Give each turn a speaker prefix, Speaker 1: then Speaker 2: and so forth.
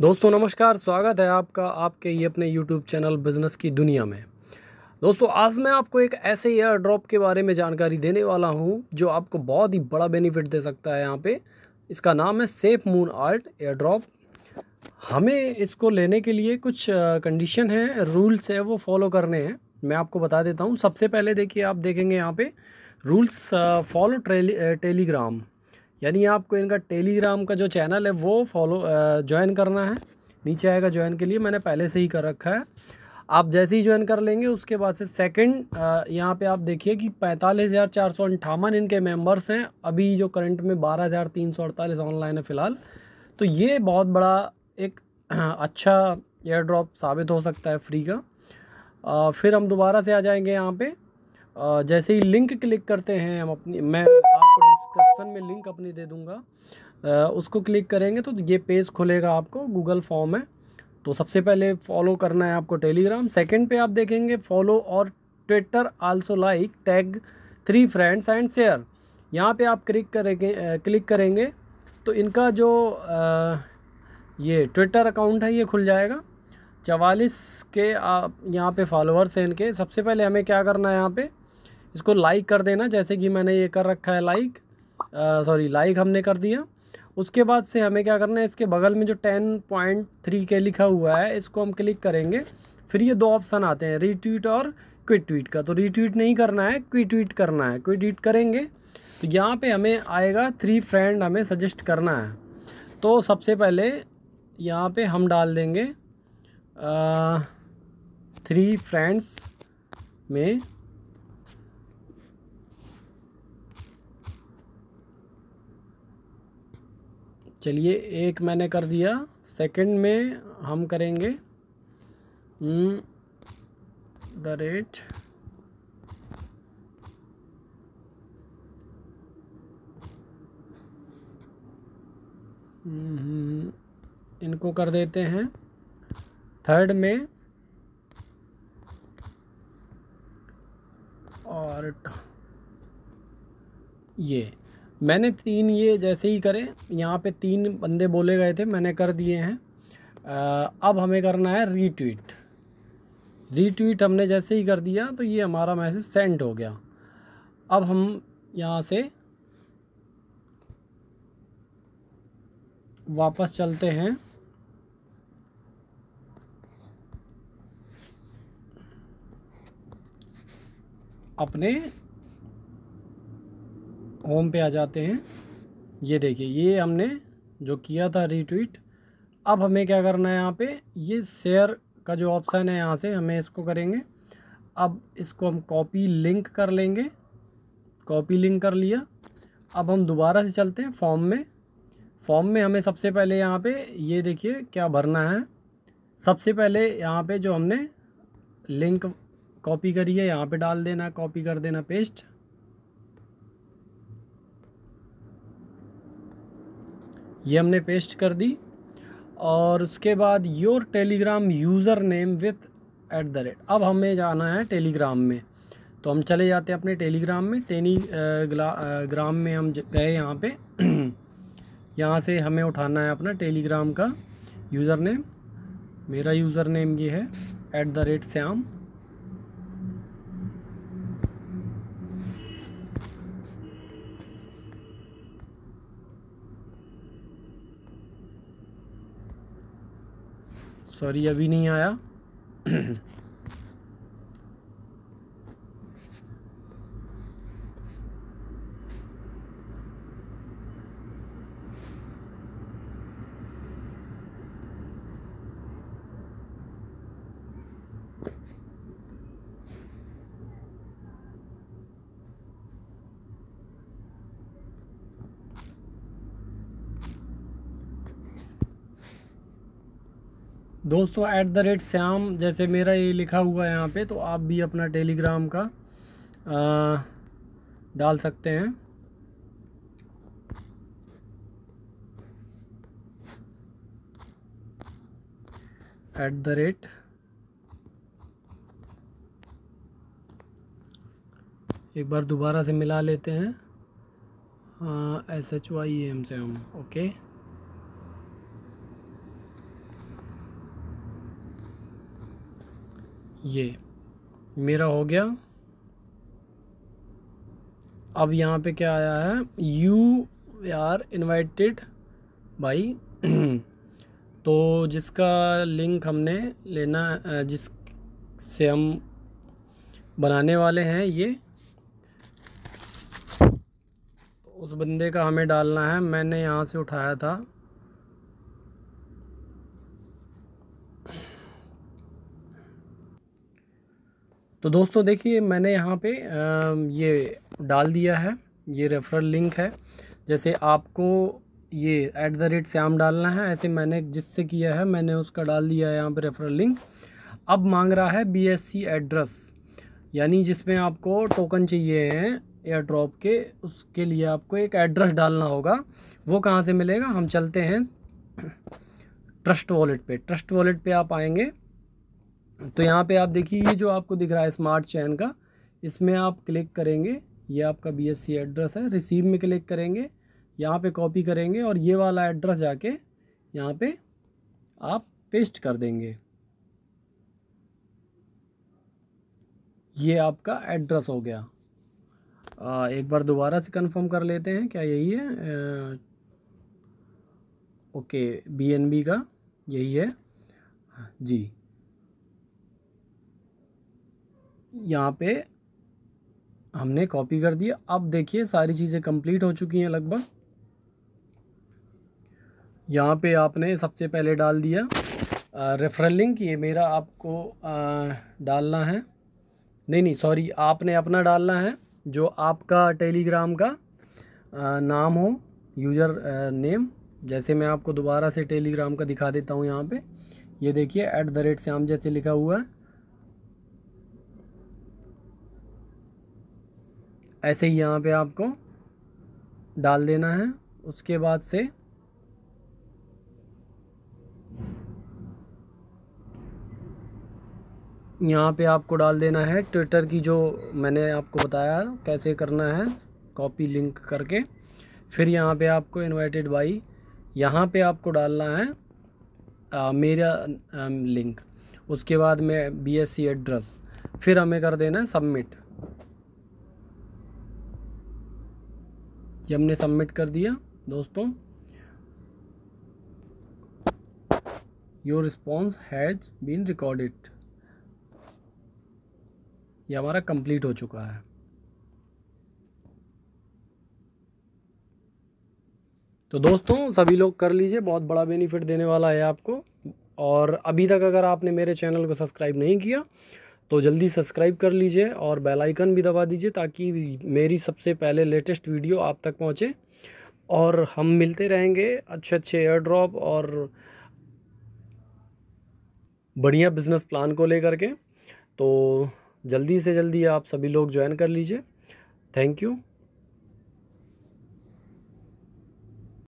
Speaker 1: दोस्तों नमस्कार स्वागत है आपका आपके ये अपने यूट्यूब चैनल बिजनेस की दुनिया में दोस्तों आज मैं आपको एक ऐसे एयर ड्रॉप के बारे में जानकारी देने वाला हूँ जो आपको बहुत ही बड़ा बेनिफिट दे सकता है यहाँ पे इसका नाम है SafeMoon art airdrop हमें इसको लेने के लिए कुछ कंडीशन है रूल्स है वो फॉलो करने हैं मैं आपको बता देता हूँ सबसे पहले देखिए आप देखेंगे यहाँ पर रूल्स फॉलो टेलीग्राम यानी आपको इनका टेलीग्राम का जो चैनल है वो फॉलो ज्वाइन करना है नीचे आएगा ज्वाइन के लिए मैंने पहले से ही कर रखा है आप जैसे ही ज्वाइन कर लेंगे उसके बाद से सेकंड यहाँ पे आप देखिए कि पैंतालीस हज़ार चार सौ अंठावन इनके मेंबर्स हैं अभी जो करंट में बारह हज़ार तीन सौ अड़तालीस ऑनलाइन है फ़िलहाल तो ये बहुत बड़ा एक अच्छा एयर ड्रॉप साबित हो सकता है फ्री का आ, फिर हम दोबारा से आ जाएंगे यहाँ पे आ, जैसे ही लिंक क्लिक करते हैं हम अपनी मैं डिस्क्रिप्शन में लिंक अपनी दे दूँगा उसको क्लिक करेंगे तो ये पेज खुलेगा आपको गूगल फॉर्म है तो सबसे पहले फॉलो करना है आपको टेलीग्राम सेकंड पे आप देखेंगे फॉलो और Twitter also like tag three friends and share यहाँ पे आप क्लिक करेंगे क्लिक करेंगे तो इनका जो आ, ये ट्विटर अकाउंट है ये खुल जाएगा चवालीस के आप यहाँ पे फॉलोअर्स हैं इनके सबसे पहले हमें क्या करना है यहाँ पे इसको लाइक कर देना जैसे कि मैंने ये कर रखा है लाइक सॉरी लाइक हमने कर दिया उसके बाद से हमें क्या करना है इसके बगल में जो टेन पॉइंट थ्री के लिखा हुआ है इसको हम क्लिक करेंगे फिर ये दो ऑप्शन आते हैं रीट्वीट और क्विट ट्वीट का तो रीट्वीट नहीं करना है क्विट ट्वीट करना है क्विट ट्वीट करेंगे तो यहाँ पे हमें आएगा थ्री फ्रेंड हमें सजेस्ट करना है तो सबसे पहले यहाँ पे हम डाल देंगे आ, थ्री फ्रेंड्स में चलिए एक मैंने कर दिया सेकंड में हम करेंगे हम्म, द रेट हम्म, हम्म, इनको कर देते हैं थर्ड में और ये मैंने तीन ये जैसे ही करे यहाँ पे तीन बंदे बोले गए थे मैंने कर दिए हैं अब हमें करना है रीट्वीट रीट्वीट हमने जैसे ही कर दिया तो ये हमारा मैसेज सेंड हो गया अब हम यहाँ से वापस चलते हैं अपने होम पे आ जाते हैं ये देखिए ये हमने जो किया था रीट्वीट अब हमें क्या करना है यहाँ पे ये शेयर का जो ऑप्शन है यहाँ से हमें इसको करेंगे अब इसको हम कॉपी लिंक कर लेंगे कॉपी लिंक कर लिया अब हम दोबारा से चलते हैं फॉर्म में फॉर्म में हमें सबसे पहले यहाँ पे ये देखिए क्या भरना है सबसे पहले यहाँ पे जो हमने लिंक कॉपी करी है यहाँ पे डाल देना कॉपी कर देना पेस्ट ये हमने पेस्ट कर दी और उसके बाद your Telegram username with at the rate अब हमें जाना है टेलीग्राम में तो हम चले जाते हैं अपने टेलीग्राम में टेनी ग्राम में हम गए यहाँ पे यहाँ से हमें उठाना है अपना टेलीग्राम का यूज़र नेम मेरा यूज़र नेम ये है at the rate Shyam sorry अभी नहीं आया दोस्तों ऐट द रेट श्याम जैसे मेरा ये लिखा हुआ है यहाँ पे तो आप भी अपना टेलीग्राम का आ, डाल सकते हैं ऐट द रेट एक बार दोबारा से मिला लेते हैं एस एच वाई एम से हम ओके ये मेरा हो गया अब यहाँ पे क्या आया है यू आर इन्वाइटेड भाई तो जिसका लिंक हमने लेना जिस से हम बनाने वाले हैं ये उस बंदे का हमें डालना है मैंने यहाँ से उठाया था तो दोस्तों देखिए मैंने यहाँ पे ये डाल दिया है ये रेफरल लिंक है जैसे आपको ये ऐट द रेट श्याम डालना है ऐसे मैंने जिससे किया है मैंने उसका डाल दिया है यहाँ पर रेफरल लिंक अब मांग रहा है बी एड्रेस यानी जिसमें आपको टोकन चाहिए हैं एयर ड्रॉप के उसके लिए आपको एक एड्रेस डालना होगा वो कहाँ से मिलेगा हम चलते हैं ट्रस्ट वॉलेट पे ट्रस्ट वॉलेट पे आप आएंगे तो यहाँ पे आप देखिए ये जो आपको दिख रहा है स्मार्ट चैन का इसमें आप क्लिक करेंगे ये आपका बी एड्रेस है रिसीव में क्लिक करेंगे यहाँ पे कॉपी करेंगे और ये वाला एड्रेस जाके यहाँ पे आप पेस्ट कर देंगे ये आपका एड्रेस हो गया आ, एक बार दोबारा से कंफर्म कर लेते हैं क्या यही है आ, ओके बीएनबी का यही है हाँ, जी यहाँ पे हमने कॉपी कर दिया अब देखिए सारी चीज़ें कंप्लीट हो चुकी हैं लगभग यहाँ पे आपने सबसे पहले डाल दिया रेफरल लिंक ये मेरा आपको आ, डालना है नहीं नहीं सॉरी आपने अपना डालना है जो आपका टेलीग्राम का आ, नाम हो यूज़र नेम जैसे मैं आपको दोबारा से टेलीग्राम का दिखा देता हूँ यहाँ पे ये देखिए एट द रेट श्याम जैसे लिखा हुआ है ऐसे ही यहाँ पे आपको डाल देना है उसके बाद से यहाँ पे आपको डाल देना है ट्विटर की जो मैंने आपको बताया कैसे करना है कॉपी लिंक करके फिर यहाँ पे आपको इनवाइटेड बाई यहाँ पे आपको डालना है आ, मेरा आ, लिंक उसके बाद में बी एस सी एड्रेस फिर हमें कर देना है सबमिट ये हमने सबमिट कर दिया दोस्तों your response has been recorded ये हमारा कंप्लीट हो चुका है तो दोस्तों सभी लोग कर लीजिए बहुत बड़ा बेनिफिट देने वाला है आपको और अभी तक अगर आपने मेरे चैनल को सब्सक्राइब नहीं किया तो जल्दी सब्सक्राइब कर लीजिए और बेल आइकन भी दबा दीजिए ताकि मेरी सबसे पहले लेटेस्ट वीडियो आप तक पहुँचे और हम मिलते रहेंगे अच्छे अच्छे एयर ड्रॉप और बढ़िया बिज़नेस प्लान को लेकर के तो जल्दी से जल्दी आप सभी लोग ज्वाइन कर लीजिए थैंक यू